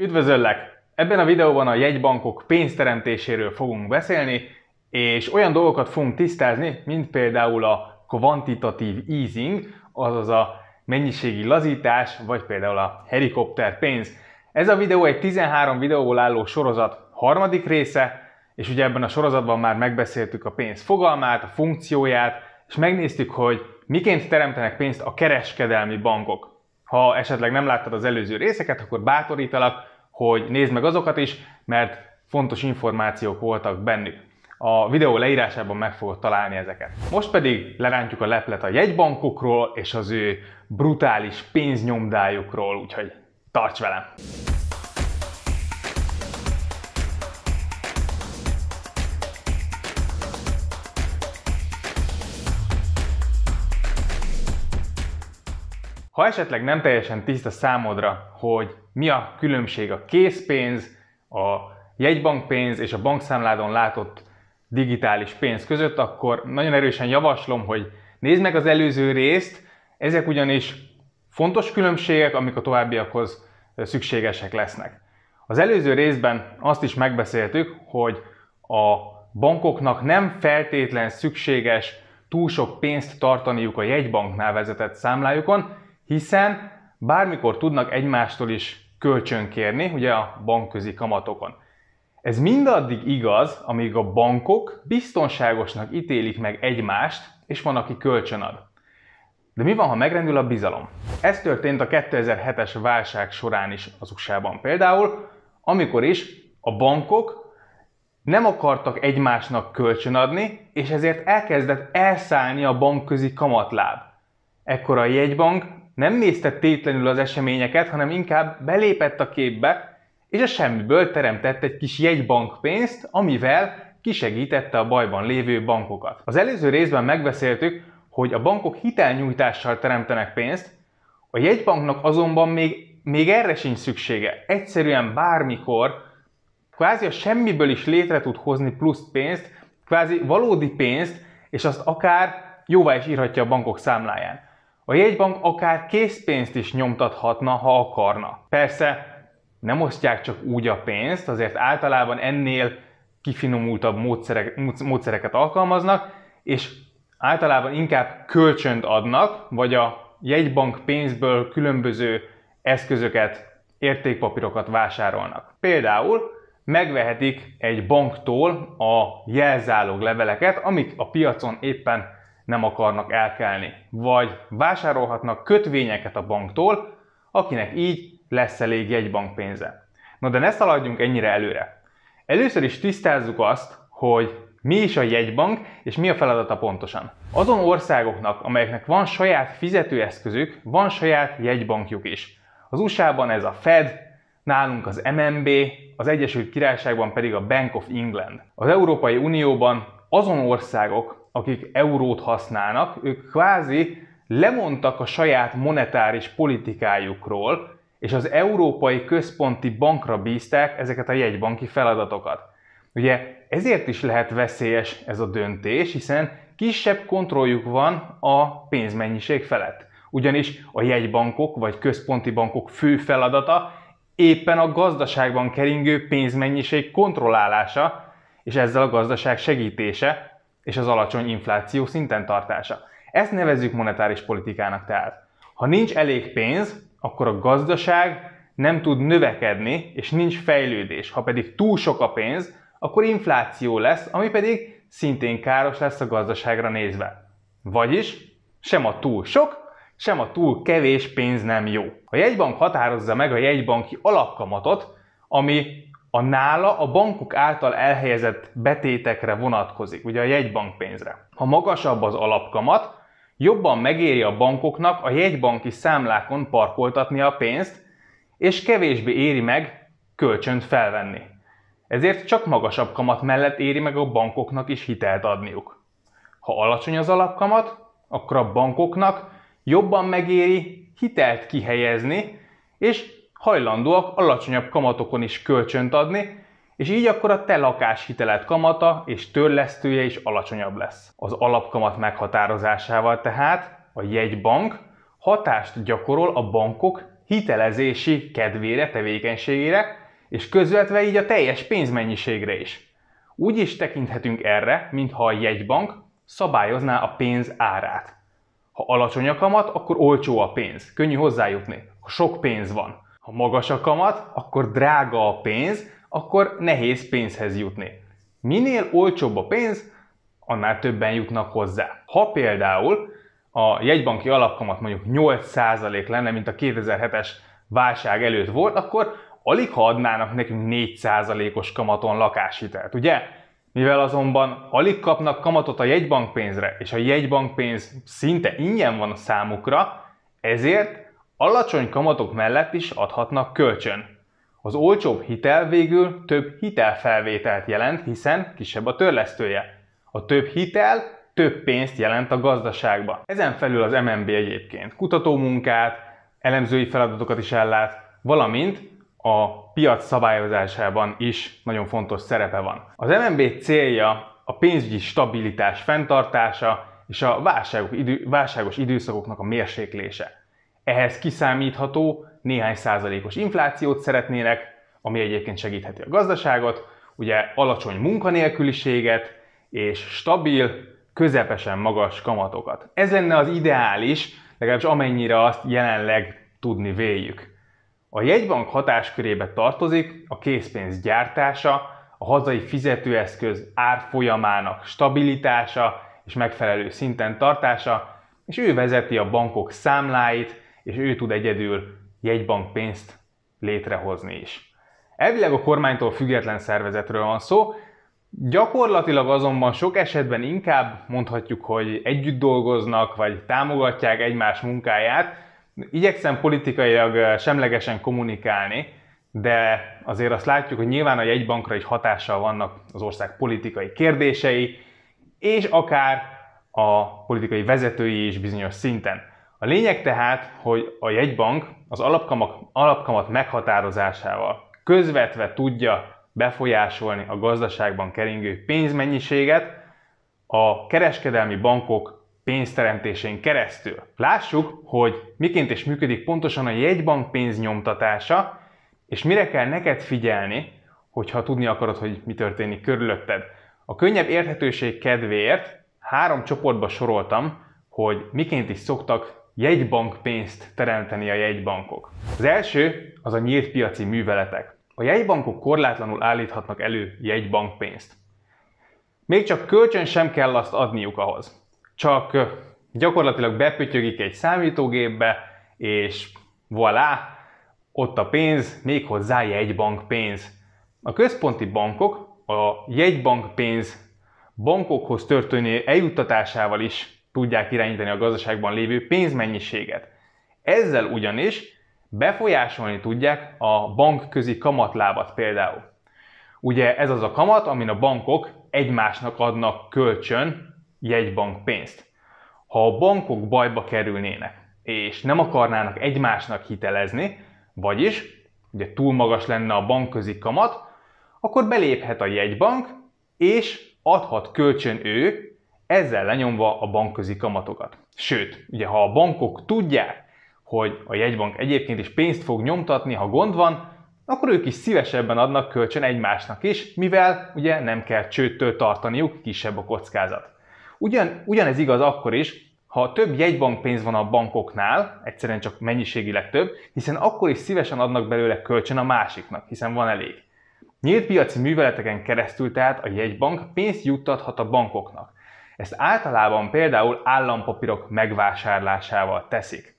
Üdvözöllek! Ebben a videóban a jegybankok pénzteremtéséről fogunk beszélni, és olyan dolgokat fogunk tisztázni, mint például a kvantitatív easing, azaz a mennyiségi lazítás, vagy például a helikopter pénz. Ez a videó egy 13 videóból álló sorozat harmadik része, és ugye ebben a sorozatban már megbeszéltük a pénz fogalmát, a funkcióját, és megnéztük, hogy miként teremtenek pénzt a kereskedelmi bankok. Ha esetleg nem láttad az előző részeket, akkor bátorítalak, hogy nézd meg azokat is, mert fontos információk voltak bennük. A videó leírásában meg fogod találni ezeket. Most pedig lerántjuk a leplet a jegybankokról és az ő brutális pénznyomdájukról, úgyhogy tarts velem! Ha esetleg nem teljesen tiszta számodra, hogy mi a különbség a készpénz, a jegybankpénz és a bankszámládon látott digitális pénz között, akkor nagyon erősen javaslom, hogy nézd meg az előző részt, ezek ugyanis fontos különbségek, amik a továbbiakhoz szükségesek lesznek. Az előző részben azt is megbeszéltük, hogy a bankoknak nem feltétlen szükséges túl sok pénzt tartaniuk a jegybanknál vezetett számlájukon, hiszen bármikor tudnak egymástól is kölcsönkérni, ugye a bankközi kamatokon. Ez mindaddig igaz, amíg a bankok biztonságosnak ítélik meg egymást, és van, aki kölcsönad. De mi van, ha megrendül a bizalom? Ez történt a 2007-es válság során is az USA-ban például, amikor is a bankok nem akartak egymásnak kölcsönadni, és ezért elkezdett elszállni a bankközi kamatláb. Ekkor a jegybank nem nézte tétlenül az eseményeket, hanem inkább belépett a képbe, és a semmiből teremtett egy kis jegybankpénzt, amivel kisegítette a bajban lévő bankokat. Az előző részben megbeszéltük, hogy a bankok hitelnyújtással teremtenek pénzt, a jegybanknak azonban még, még erre sincs szüksége. Egyszerűen bármikor, kvázi a semmiből is létre tud hozni plusz pénzt, kvázi valódi pénzt, és azt akár jóvá is írhatja a bankok számláján. A jegybank akár készpénzt is nyomtathatna, ha akarna. Persze nem osztják csak úgy a pénzt, azért általában ennél kifinomultabb módszerek, módszereket alkalmaznak, és általában inkább kölcsönt adnak, vagy a jegybank pénzből különböző eszközöket, értékpapírokat vásárolnak. Például megvehetik egy banktól a jelzálog leveleket, amik a piacon éppen nem akarnak elkelni, vagy vásárolhatnak kötvényeket a banktól, akinek így lesz elég jegybankpénze. Na de ne szaladjunk ennyire előre. Először is tisztázzuk azt, hogy mi is a jegybank, és mi a feladata pontosan. Azon országoknak, amelyeknek van saját fizetőeszközük, van saját jegybankjuk is. Az USA-ban ez a Fed, nálunk az MNB, az Egyesült Királyságban pedig a Bank of England. Az Európai Unióban azon országok, akik eurót használnak, ők kvázi lemondtak a saját monetáris politikájukról, és az Európai Központi Bankra bízták ezeket a jegybanki feladatokat. Ugye ezért is lehet veszélyes ez a döntés, hiszen kisebb kontrolljuk van a pénzmennyiség felett. Ugyanis a jegybankok vagy központi bankok fő feladata éppen a gazdaságban keringő pénzmennyiség kontrollálása, és ezzel a gazdaság segítése, és az alacsony infláció szinten tartása. Ezt nevezzük monetáris politikának tehát. Ha nincs elég pénz, akkor a gazdaság nem tud növekedni, és nincs fejlődés. Ha pedig túl sok a pénz, akkor infláció lesz, ami pedig szintén káros lesz a gazdaságra nézve. Vagyis sem a túl sok, sem a túl kevés pénz nem jó. A jegybank határozza meg a jegybanki alapkamatot, ami a nála a bankok által elhelyezett betétekre vonatkozik, ugye a jegybankpénzre. Ha magasabb az alapkamat, jobban megéri a bankoknak a jegybanki számlákon parkoltatni a pénzt, és kevésbé éri meg kölcsönt felvenni. Ezért csak magasabb kamat mellett éri meg a bankoknak is hitelt adniuk. Ha alacsony az alapkamat, akkor a bankoknak jobban megéri hitelt kihelyezni, és hajlandóak alacsonyabb kamatokon is kölcsönt adni, és így akkor a te lakáshitelet kamata és törlesztője is alacsonyabb lesz. Az alapkamat meghatározásával tehát a jegybank hatást gyakorol a bankok hitelezési kedvére, tevékenységére, és közvetve így a teljes pénzmennyiségre is. Úgy is tekinthetünk erre, mintha a jegybank szabályozná a pénz árát. Ha alacsony a kamat, akkor olcsó a pénz, könnyű hozzájutni, ha sok pénz van. Ha magas a kamat, akkor drága a pénz, akkor nehéz pénzhez jutni. Minél olcsóbb a pénz, annál többen jutnak hozzá. Ha például a jegybanki alapkamat mondjuk 8% lenne, mint a 2007-es válság előtt volt, akkor alig ha adnának nekünk 4%-os kamaton lakáshitelt, ugye? Mivel azonban alig kapnak kamatot a jegybankpénzre, és a jegybankpénz szinte ingyen van a számukra, ezért Alacsony kamatok mellett is adhatnak kölcsön. Az olcsóbb hitel végül több hitelfelvételt jelent, hiszen kisebb a törlesztője. A több hitel több pénzt jelent a gazdaságba. Ezen felül az MNB egyébként kutatómunkát, elemzői feladatokat is ellát, valamint a piac szabályozásában is nagyon fontos szerepe van. Az MNB célja a pénzügyi stabilitás fenntartása és a válságos, időszakoknak a mérséklése. Ehhez kiszámítható néhány százalékos inflációt szeretnének, ami egyébként segítheti a gazdaságot, ugye alacsony munkanélküliséget és stabil, közepesen magas kamatokat. Ez lenne az ideális, legalábbis amennyire azt jelenleg tudni véljük. A jegybank hatáskörébe tartozik a készpénz gyártása, a hazai fizetőeszköz árfolyamának stabilitása és megfelelő szinten tartása, és ő vezeti a bankok számláit, és ő tud egyedül jegybank pénzt létrehozni is. Elvileg a kormánytól független szervezetről van szó, gyakorlatilag azonban sok esetben inkább mondhatjuk, hogy együtt dolgoznak, vagy támogatják egymás munkáját. Igyekszem politikailag eh, semlegesen kommunikálni, de azért azt látjuk, hogy nyilván a jegybankra is hatással vannak az ország politikai kérdései, és akár a politikai vezetői is bizonyos szinten. A lényeg tehát, hogy a jegybank az alapkamat, alapkamat meghatározásával közvetve tudja befolyásolni a gazdaságban keringő pénzmennyiséget a kereskedelmi bankok pénzteremtésén keresztül. Lássuk, hogy miként is működik pontosan a jegybank pénznyomtatása, és mire kell neked figyelni, hogyha tudni akarod, hogy mi történik körülötted. A könnyebb érthetőség kedvéért három csoportba soroltam, hogy miként is szoktak jegybank pénzt teremteni a jegybankok. Az első az a nyílt piaci műveletek. A jegybankok korlátlanul állíthatnak elő jegybankpénzt. Még csak kölcsön sem kell azt adniuk ahhoz. Csak gyakorlatilag bepötyögik egy számítógépbe, és voilà, ott a pénz, méghozzá jegybank pénz. A központi bankok a jegybank pénz bankokhoz történő eljuttatásával is tudják irányítani a gazdaságban lévő pénzmennyiséget. Ezzel ugyanis befolyásolni tudják a bankközi kamatlábat például. Ugye ez az a kamat, amin a bankok egymásnak adnak kölcsön jegybank pénzt. Ha a bankok bajba kerülnének, és nem akarnának egymásnak hitelezni, vagyis ugye túl magas lenne a bankközi kamat, akkor beléphet a jegybank, és adhat kölcsön ő ezzel lenyomva a bankközi kamatokat. Sőt, ugye ha a bankok tudják, hogy a jegybank egyébként is pénzt fog nyomtatni, ha gond van, akkor ők is szívesebben adnak kölcsön egymásnak is, mivel ugye nem kell csőttől tartaniuk, kisebb a kockázat. Ugyan, ugyanez igaz akkor is, ha több pénz van a bankoknál, egyszerűen csak mennyiségileg több, hiszen akkor is szívesen adnak belőle kölcsön a másiknak, hiszen van elég. Nyílt piaci műveleteken keresztül tehát a jegybank pénzt juttathat a bankoknak. Ezt általában például állampapírok megvásárlásával teszik.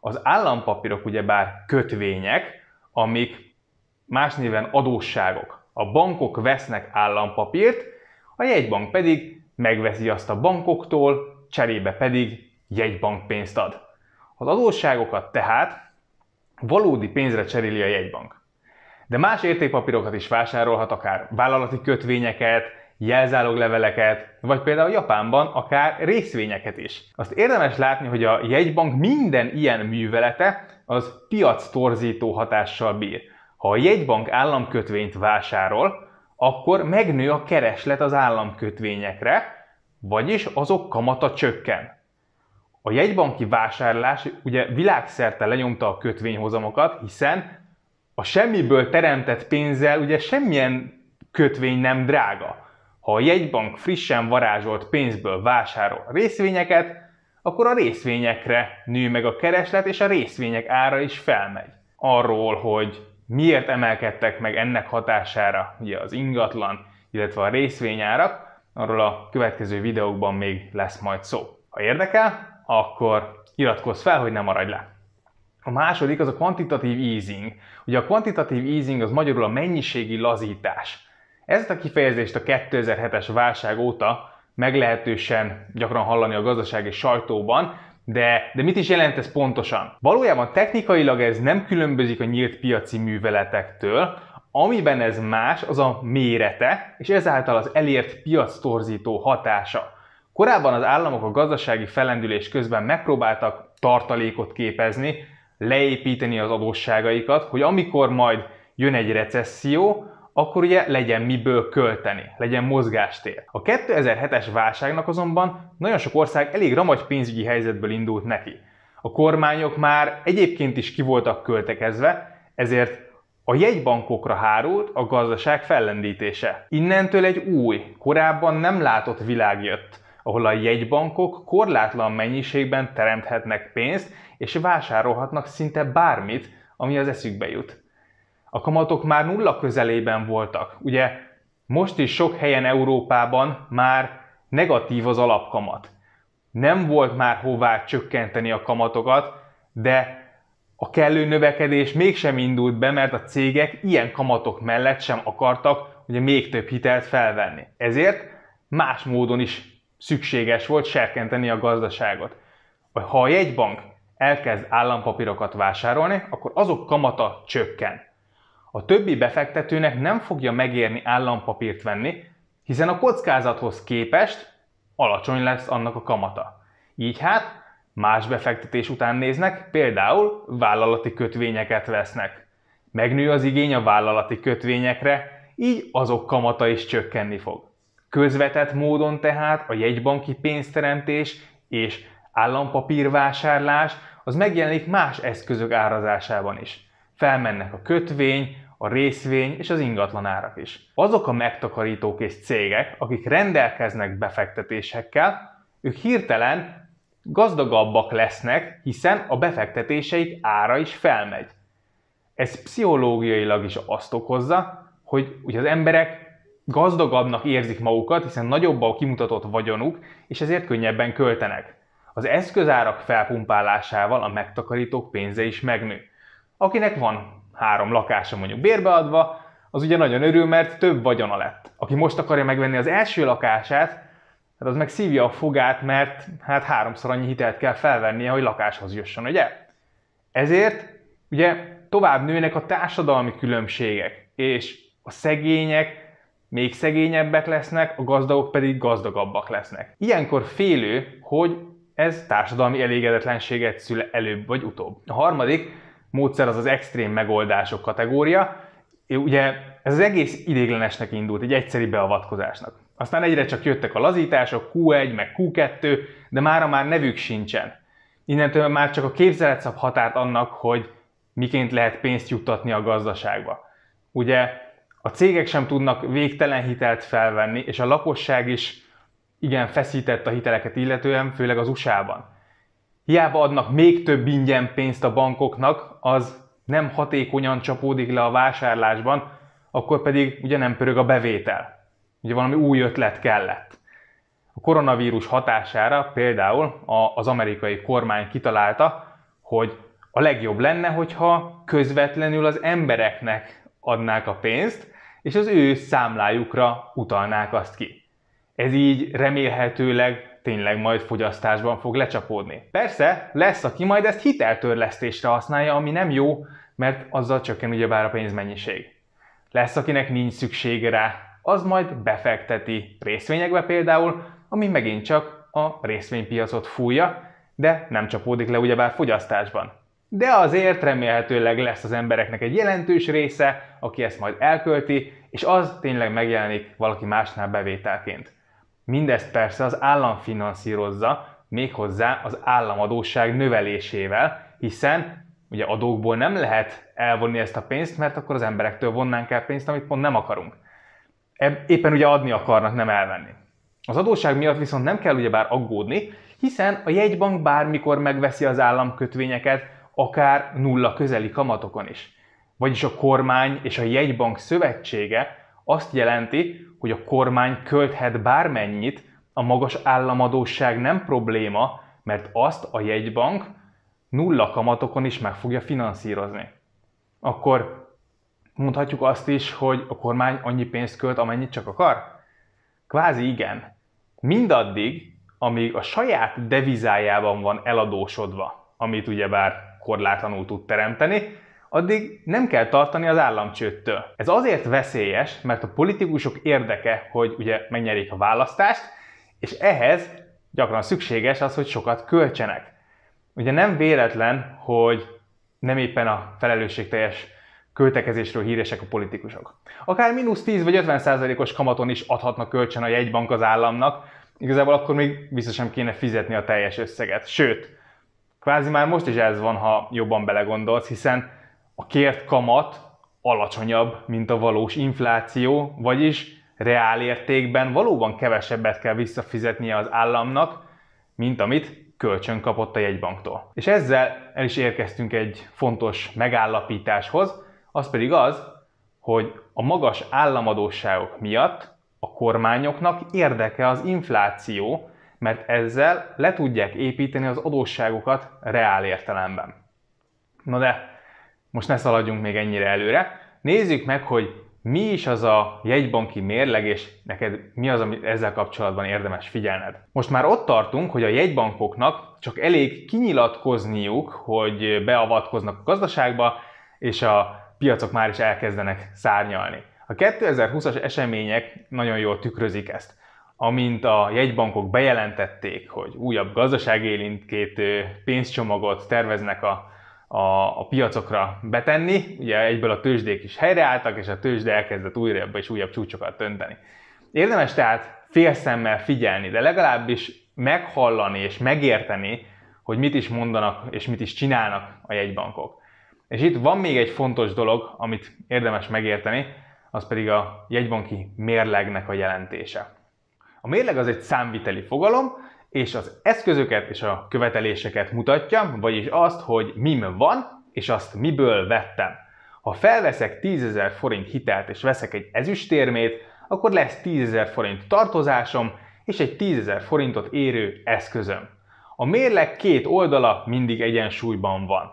Az állampapírok ugyebár kötvények, amik más néven adósságok. A bankok vesznek állampapírt, a jegybank pedig megveszi azt a bankoktól, cserébe pedig jegybankpénzt ad. Az adósságokat tehát valódi pénzre cseréli a jegybank. De más értékpapírokat is vásárolhat, akár vállalati kötvényeket, jelzálogleveleket, vagy például Japánban akár részvényeket is. Azt érdemes látni, hogy a jegybank minden ilyen művelete az piac torzító hatással bír. Ha a jegybank államkötvényt vásárol, akkor megnő a kereslet az államkötvényekre, vagyis azok kamata csökken. A jegybanki vásárlás ugye világszerte lenyomta a kötvényhozamokat, hiszen a semmiből teremtett pénzzel ugye semmilyen kötvény nem drága. Ha a jegybank frissen varázsolt pénzből vásárol részvényeket, akkor a részvényekre nő meg a kereslet, és a részvények ára is felmegy. Arról, hogy miért emelkedtek meg ennek hatására ugye az ingatlan, illetve a részvényárak, arról a következő videókban még lesz majd szó. Ha érdekel, akkor iratkozz fel, hogy ne maradj le. A második az a quantitative easing. Ugye a quantitative easing az magyarul a mennyiségi lazítás. Ezt a kifejezést a 2007-es válság óta meglehetősen gyakran hallani a gazdasági sajtóban, de, de mit is jelent ez pontosan? Valójában technikailag ez nem különbözik a nyílt piaci műveletektől, amiben ez más, az a mérete, és ezáltal az elért piac torzító hatása. Korábban az államok a gazdasági fellendülés közben megpróbáltak tartalékot képezni, leépíteni az adósságaikat, hogy amikor majd jön egy recesszió, akkor ugye legyen miből költeni, legyen mozgástér. A 2007-es válságnak azonban nagyon sok ország elég ramagy pénzügyi helyzetből indult neki. A kormányok már egyébként is kivoltak költekezve, ezért a jegybankokra hárult a gazdaság fellendítése. Innentől egy új, korábban nem látott világ jött, ahol a jegybankok korlátlan mennyiségben teremthetnek pénzt, és vásárolhatnak szinte bármit, ami az eszükbe jut a kamatok már nulla közelében voltak. Ugye most is sok helyen Európában már negatív az alapkamat. Nem volt már hová csökkenteni a kamatokat, de a kellő növekedés mégsem indult be, mert a cégek ilyen kamatok mellett sem akartak ugye még több hitelt felvenni. Ezért más módon is szükséges volt serkenteni a gazdaságot. Ha a jegybank elkezd állampapírokat vásárolni, akkor azok kamata csökken. A többi befektetőnek nem fogja megérni állampapírt venni, hiszen a kockázathoz képest alacsony lesz annak a kamata. Így hát más befektetés után néznek, például vállalati kötvényeket vesznek. Megnő az igény a vállalati kötvényekre, így azok kamata is csökkenni fog. Közvetett módon tehát a jegybanki pénzteremtés és állampapírvásárlás az megjelenik más eszközök árazásában is. Felmennek a kötvény, a részvény és az ingatlan árak is. Azok a megtakarítók és cégek, akik rendelkeznek befektetésekkel, ők hirtelen gazdagabbak lesznek, hiszen a befektetéseik ára is felmegy. Ez pszichológiailag is azt okozza, hogy ugye az emberek gazdagabbnak érzik magukat, hiszen nagyobb a kimutatott vagyonuk, és ezért könnyebben költenek. Az eszközárak felpumpálásával a megtakarítók pénze is megnő. Akinek van három lakása mondjuk bérbeadva, az ugye nagyon örül, mert több vagyona lett. Aki most akarja megvenni az első lakását, hát az meg szívja a fogát, mert hát háromszor annyi hitelt kell felvennie, hogy lakáshoz jusson, ugye? Ezért ugye tovább nőnek a társadalmi különbségek, és a szegények még szegényebbek lesznek, a gazdagok pedig gazdagabbak lesznek. Ilyenkor félő, hogy ez társadalmi elégedetlenséget szül előbb vagy utóbb. A harmadik, módszer az az extrém megoldások kategória. Ugye ez az egész idéglenesnek indult, egy egyszeri beavatkozásnak. Aztán egyre csak jöttek a lazítások, Q1 meg Q2, de mára már nevük sincsen. Innentől már csak a képzelet szab határt annak, hogy miként lehet pénzt juttatni a gazdaságba. Ugye a cégek sem tudnak végtelen hitelt felvenni, és a lakosság is igen feszített a hiteleket illetően, főleg az USA-ban. Hiába adnak még több ingyen pénzt a bankoknak, az nem hatékonyan csapódik le a vásárlásban, akkor pedig ugye nem pörög a bevétel. Ugye valami új ötlet kellett. A koronavírus hatására például az amerikai kormány kitalálta, hogy a legjobb lenne, hogyha közvetlenül az embereknek adnák a pénzt, és az ő számlájukra utalnák azt ki. Ez így remélhetőleg tényleg majd fogyasztásban fog lecsapódni. Persze, lesz, aki majd ezt hiteltörlesztésre használja, ami nem jó, mert azzal csökken bár a pénzmennyiség. Lesz, akinek nincs szüksége rá, az majd befekteti részvényekbe például, ami megint csak a részvénypiacot fújja, de nem csapódik le ugyebár fogyasztásban. De azért remélhetőleg lesz az embereknek egy jelentős része, aki ezt majd elkölti, és az tényleg megjelenik valaki másnál bevételként. Mindezt persze az állam finanszírozza, méghozzá az államadóság növelésével, hiszen ugye adókból nem lehet elvonni ezt a pénzt, mert akkor az emberektől vonnánk el pénzt, amit pont nem akarunk. Éppen ugye adni akarnak, nem elvenni. Az adósság miatt viszont nem kell ugyebár aggódni, hiszen a jegybank bármikor megveszi az államkötvényeket, akár nulla közeli kamatokon is. Vagyis a kormány és a jegybank szövetsége azt jelenti, hogy a kormány költhet bármennyit, a magas államadóság nem probléma, mert azt a jegybank nulla kamatokon is meg fogja finanszírozni. Akkor mondhatjuk azt is, hogy a kormány annyi pénzt költ, amennyit csak akar? Kvázi igen. Mindaddig, amíg a saját devizájában van eladósodva, amit ugyebár korlátlanul tud teremteni, addig nem kell tartani az államcsőttől. Ez azért veszélyes, mert a politikusok érdeke, hogy ugye megnyerik a választást, és ehhez gyakran szükséges az, hogy sokat költsenek. Ugye nem véletlen, hogy nem éppen a felelősségteljes költekezésről híresek a politikusok. Akár mínusz 10 vagy 50 százalékos kamaton is adhatna kölcsön a jegybank az államnak, igazából akkor még biztos sem kéne fizetni a teljes összeget. Sőt, kvázi már most is ez van, ha jobban belegondolsz, hiszen a kért kamat alacsonyabb, mint a valós infláció, vagyis reál értékben valóban kevesebbet kell visszafizetnie az államnak, mint amit kölcsön kapott a jegybanktól. És ezzel el is érkeztünk egy fontos megállapításhoz, az pedig az, hogy a magas államadóságok miatt a kormányoknak érdeke az infláció, mert ezzel le tudják építeni az adósságokat reál értelemben. Na de most ne szaladjunk még ennyire előre. Nézzük meg, hogy mi is az a jegybanki mérleg, és neked mi az, amit ezzel kapcsolatban érdemes figyelned. Most már ott tartunk, hogy a jegybankoknak csak elég kinyilatkozniuk, hogy beavatkoznak a gazdaságba, és a piacok már is elkezdenek szárnyalni. A 2020-as események nagyon jól tükrözik ezt. Amint a jegybankok bejelentették, hogy újabb gazdaságélintkét pénzcsomagot terveznek a a, a piacokra betenni, ugye egyből a tőzsdék is helyreálltak, és a tőzsde elkezdett újra és újabb csúcsokat dönteni. Érdemes tehát félszemmel figyelni, de legalábbis meghallani és megérteni, hogy mit is mondanak és mit is csinálnak a jegybankok. És itt van még egy fontos dolog, amit érdemes megérteni, az pedig a jegybanki mérlegnek a jelentése. A mérleg az egy számviteli fogalom, és az eszközöket és a követeléseket mutatja, vagyis azt, hogy mim van, és azt miből vettem. Ha felveszek 10.000 forint hitelt és veszek egy ezüstérmét, akkor lesz 10.000 forint tartozásom és egy 10.000 forintot érő eszközöm. A mérleg két oldala mindig egyensúlyban van.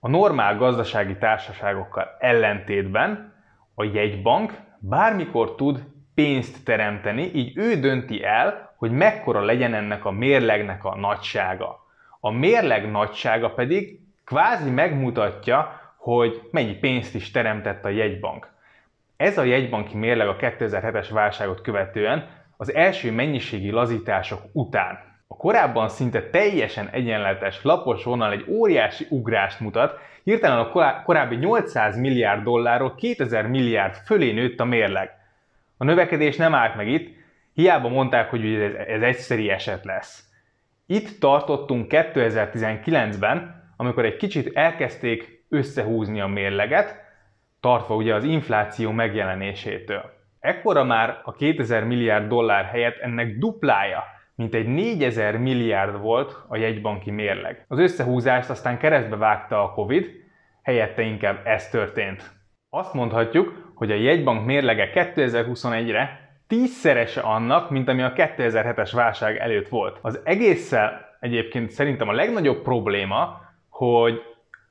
A normál gazdasági társaságokkal ellentétben a jegybank bármikor tud pénzt teremteni, így ő dönti el, hogy mekkora legyen ennek a mérlegnek a nagysága. A mérleg nagysága pedig kvázi megmutatja, hogy mennyi pénzt is teremtett a jegybank. Ez a jegybanki mérleg a 2007-es válságot követően az első mennyiségi lazítások után. A korábban szinte teljesen egyenletes lapos vonal egy óriási ugrást mutat, hirtelen a korábbi 800 milliárd dollárról 2000 milliárd fölé nőtt a mérleg. A növekedés nem állt meg itt, Hiába mondták, hogy ez, ez egyszeri eset lesz. Itt tartottunk 2019-ben, amikor egy kicsit elkezdték összehúzni a mérleget, tartva ugye az infláció megjelenésétől. Ekkora már a 2000 milliárd dollár helyett ennek duplája, mint egy 4000 milliárd volt a jegybanki mérleg. Az összehúzást aztán keresztbe vágta a Covid, helyette inkább ez történt. Azt mondhatjuk, hogy a jegybank mérlege 2021-re tízszerese annak, mint ami a 2007-es válság előtt volt. Az egésszel egyébként szerintem a legnagyobb probléma, hogy,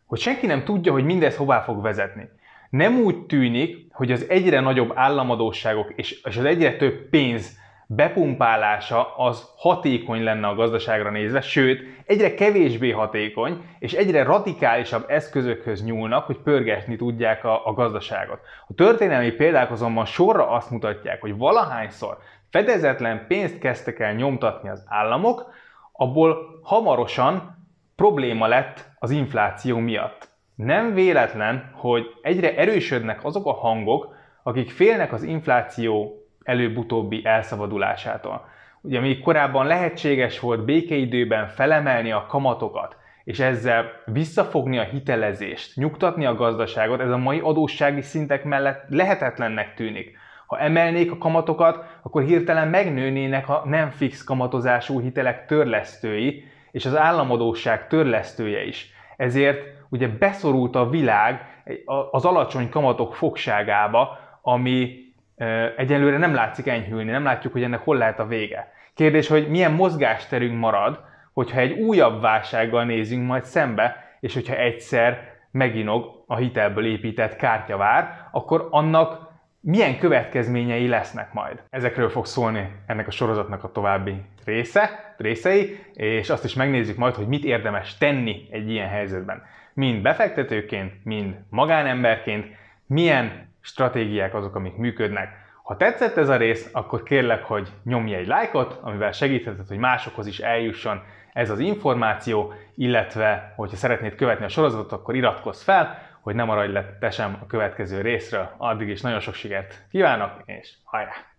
hogy senki nem tudja, hogy mindez hová fog vezetni. Nem úgy tűnik, hogy az egyre nagyobb államadóságok és, és az egyre több pénz bepumpálása az hatékony lenne a gazdaságra nézve, sőt, egyre kevésbé hatékony, és egyre radikálisabb eszközökhöz nyúlnak, hogy pörgetni tudják a, a gazdaságot. A történelmi példák azonban sorra azt mutatják, hogy valahányszor fedezetlen pénzt kezdtek el nyomtatni az államok, abból hamarosan probléma lett az infláció miatt. Nem véletlen, hogy egyre erősödnek azok a hangok, akik félnek az infláció előbb-utóbbi elszabadulásától. Ugye még korábban lehetséges volt békeidőben felemelni a kamatokat, és ezzel visszafogni a hitelezést, nyugtatni a gazdaságot, ez a mai adóssági szintek mellett lehetetlennek tűnik. Ha emelnék a kamatokat, akkor hirtelen megnőnének a nem fix kamatozású hitelek törlesztői, és az államadóság törlesztője is. Ezért ugye beszorult a világ az alacsony kamatok fogságába, ami egyelőre nem látszik enyhülni, nem látjuk, hogy ennek hol lehet a vége. Kérdés, hogy milyen mozgásterünk marad, hogyha egy újabb válsággal nézünk majd szembe, és hogyha egyszer meginog a hitelből épített kártyavár, akkor annak milyen következményei lesznek majd. Ezekről fog szólni ennek a sorozatnak a további része, részei, és azt is megnézzük majd, hogy mit érdemes tenni egy ilyen helyzetben. Mind befektetőként, mind magánemberként, milyen stratégiák azok, amik működnek. Ha tetszett ez a rész, akkor kérlek, hogy nyomj egy lájkot, amivel segítheted, hogy másokhoz is eljusson ez az információ, illetve, hogyha szeretnéd követni a sorozatot, akkor iratkozz fel, hogy ne maradj le te sem a következő részről. Addig is nagyon sok sikert kívánok, és hajrá!